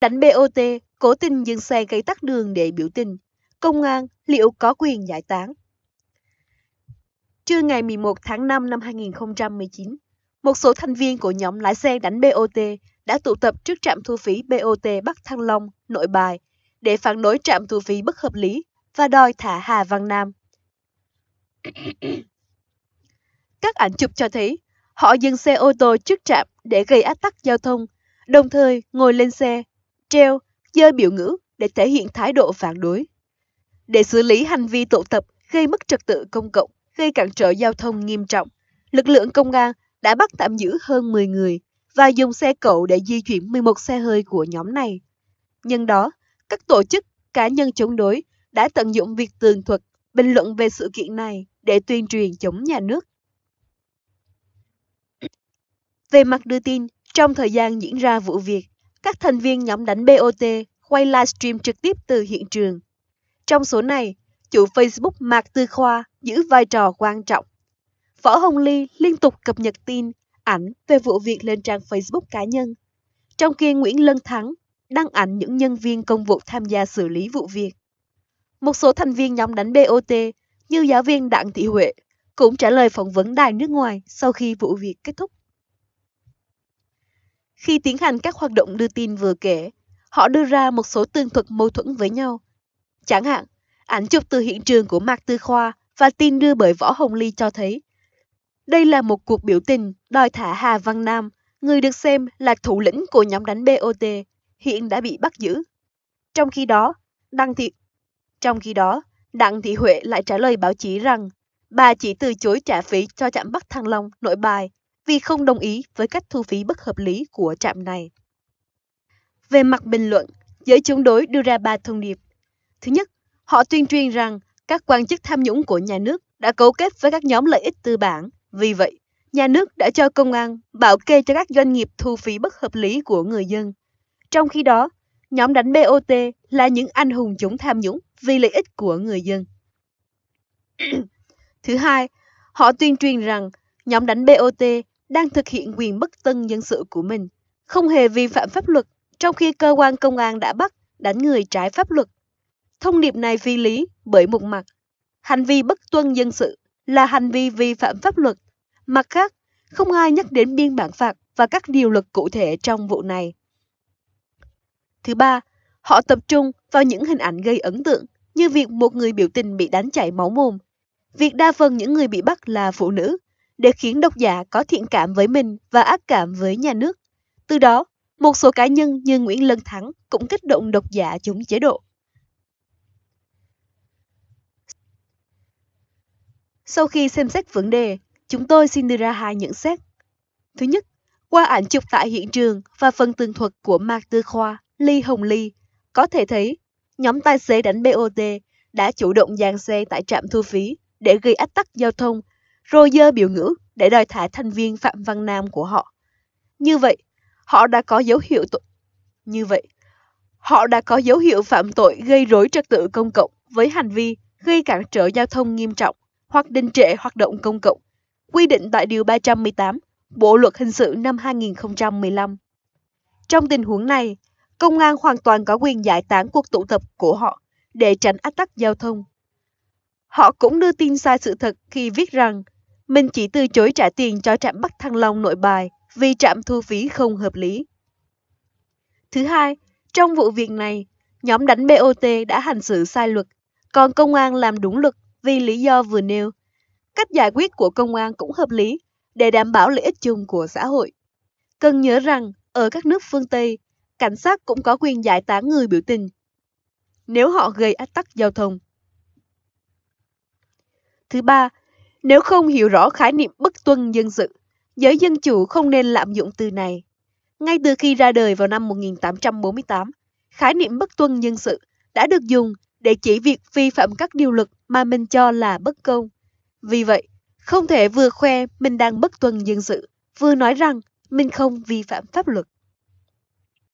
Đánh BOT, cố tình dừng xe gây tắc đường để biểu tình. Công an liệu có quyền giải tán? Trưa ngày 11 tháng 5 năm 2019, một số thành viên của nhóm lái xe đánh BOT đã tụ tập trước trạm thu phí BOT Bắc Thăng Long, Nội Bài để phản đối trạm thu phí bất hợp lý và đòi thả Hà Văn Nam. Các ảnh chụp cho thấy họ dừng xe ô tô trước trạm để gây ách tắc giao thông, đồng thời ngồi lên xe treo, dơ biểu ngữ để thể hiện thái độ phản đối. Để xử lý hành vi tụ tập gây mất trật tự công cộng, gây cản trở giao thông nghiêm trọng, lực lượng công an đã bắt tạm giữ hơn 10 người và dùng xe cộ để di chuyển 11 xe hơi của nhóm này. Nhân đó, các tổ chức, cá nhân chống đối đã tận dụng việc tường thuật, bình luận về sự kiện này để tuyên truyền chống nhà nước. Về mặt đưa tin, trong thời gian diễn ra vụ việc, các thành viên nhóm đánh BOT quay livestream trực tiếp từ hiện trường. Trong số này, chủ Facebook Mạc Tư Khoa giữ vai trò quan trọng. Võ Hồng Ly liên tục cập nhật tin, ảnh về vụ việc lên trang Facebook cá nhân. Trong khi Nguyễn Lân Thắng đăng ảnh những nhân viên công vụ tham gia xử lý vụ việc. Một số thành viên nhóm đánh BOT như giáo viên Đặng Thị Huệ cũng trả lời phỏng vấn đài nước ngoài sau khi vụ việc kết thúc. Khi tiến hành các hoạt động đưa tin vừa kể, họ đưa ra một số tương thuật mâu thuẫn với nhau. Chẳng hạn, ảnh chụp từ hiện trường của Mạc Tư Khoa và tin đưa bởi Võ Hồng Ly cho thấy đây là một cuộc biểu tình đòi thả Hà Văn Nam, người được xem là thủ lĩnh của nhóm đánh BOT, hiện đã bị bắt giữ. Trong khi đó, Đăng Thị Trong khi đó, Đặng Thị Huệ lại trả lời báo chí rằng bà chỉ từ chối trả phí cho trạm Bắc Thăng Long nội bài vì không đồng ý với cách thu phí bất hợp lý của trạm này. Về mặt bình luận, giới chống đối đưa ra ba thông điệp. Thứ nhất, họ tuyên truyền rằng các quan chức tham nhũng của nhà nước đã cấu kết với các nhóm lợi ích tư bản. Vì vậy, nhà nước đã cho công an bảo kê cho các doanh nghiệp thu phí bất hợp lý của người dân. Trong khi đó, nhóm đánh BOT là những anh hùng chống tham nhũng vì lợi ích của người dân. Thứ hai, họ tuyên truyền rằng nhóm đánh BOT đang thực hiện quyền bất tân dân sự của mình, không hề vi phạm pháp luật, trong khi cơ quan công an đã bắt, đánh người trái pháp luật. Thông điệp này phi lý bởi một mặt, hành vi bất tuân dân sự là hành vi vi phạm pháp luật. Mặt khác, không ai nhắc đến biên bản phạt và các điều luật cụ thể trong vụ này. Thứ ba, họ tập trung vào những hình ảnh gây ấn tượng như việc một người biểu tình bị đánh chảy máu mồm. Việc đa phần những người bị bắt là phụ nữ để khiến độc giả có thiện cảm với mình và ác cảm với nhà nước. Từ đó, một số cá nhân như Nguyễn Lân Thắng cũng kích động độc giả chống chế độ. Sau khi xem xét vấn đề, chúng tôi xin đưa ra hai nhận xét. Thứ nhất, qua ảnh chụp tại hiện trường và phần tường thuật của Mạc Tư Khoa, Ly Hồng Ly, có thể thấy nhóm tài xế đánh BOT đã chủ động dàn xe tại trạm thu phí để gây ách tắc giao thông Roger biểu ngữ để đòi thả thành viên Phạm Văn Nam của họ. Như vậy, họ đã có dấu hiệu tội. Như vậy, họ đã có dấu hiệu phạm tội gây rối trật tự công cộng với hành vi gây cản trở giao thông nghiêm trọng hoặc đình trệ hoạt động công cộng, quy định tại Điều 318 Bộ Luật Hình sự năm 2015. Trong tình huống này, công an hoàn toàn có quyền giải tán cuộc tụ tập của họ để tránh ách tắc giao thông. Họ cũng đưa tin sai sự thật khi viết rằng mình chỉ từ chối trả tiền cho trạm Bắc Thăng Long nội bài vì trạm thu phí không hợp lý. Thứ hai, trong vụ việc này, nhóm đánh BOT đã hành xử sai luật, còn công an làm đúng luật vì lý do vừa nêu. Cách giải quyết của công an cũng hợp lý để đảm bảo lợi ích chung của xã hội. Cần nhớ rằng, ở các nước phương Tây, cảnh sát cũng có quyền giải tán người biểu tình nếu họ gây ách tắc giao thông. Thứ ba, nếu không hiểu rõ khái niệm bất tuân dân sự, giới dân chủ không nên lạm dụng từ này. Ngay từ khi ra đời vào năm 1848, khái niệm bất tuân nhân sự đã được dùng để chỉ việc vi phạm các điều luật mà mình cho là bất công. Vì vậy, không thể vừa khoe mình đang bất tuân dân sự, vừa nói rằng mình không vi phạm pháp luật.